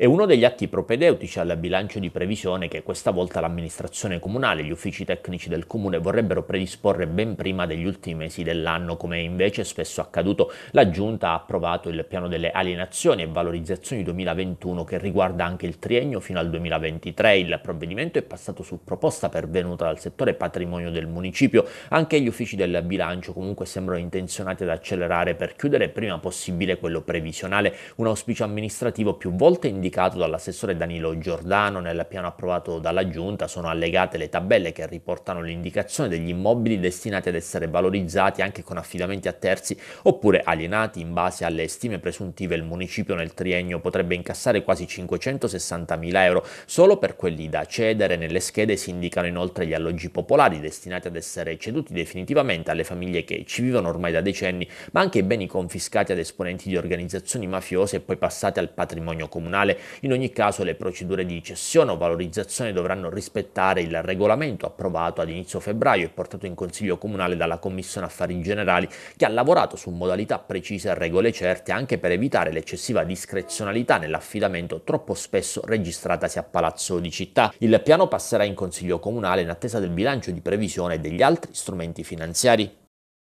È uno degli atti propedeutici al bilancio di previsione che questa volta l'amministrazione comunale e gli uffici tecnici del comune vorrebbero predisporre ben prima degli ultimi mesi dell'anno, come invece è spesso accaduto. La Giunta ha approvato il piano delle alienazioni e valorizzazioni 2021 che riguarda anche il triennio fino al 2023. Il provvedimento è passato su proposta pervenuta dal settore patrimonio del municipio. Anche gli uffici del bilancio comunque sembrano intenzionati ad accelerare per chiudere prima possibile quello previsionale, un auspicio amministrativo più volte indicato indicato dall'assessore Danilo Giordano nel piano approvato dalla Giunta sono allegate le tabelle che riportano l'indicazione degli immobili destinati ad essere valorizzati anche con affidamenti a terzi oppure alienati in base alle stime presuntive il municipio nel triennio potrebbe incassare quasi 560.000 euro solo per quelli da cedere nelle schede si indicano inoltre gli alloggi popolari destinati ad essere ceduti definitivamente alle famiglie che ci vivono ormai da decenni ma anche i beni confiscati ad esponenti di organizzazioni mafiose e poi passati al patrimonio comunale in ogni caso le procedure di cessione o valorizzazione dovranno rispettare il regolamento approvato ad inizio febbraio e portato in Consiglio Comunale dalla Commissione Affari Generali che ha lavorato su modalità precise e regole certe anche per evitare l'eccessiva discrezionalità nell'affidamento troppo spesso registratasi a Palazzo di Città. Il piano passerà in Consiglio Comunale in attesa del bilancio di previsione e degli altri strumenti finanziari.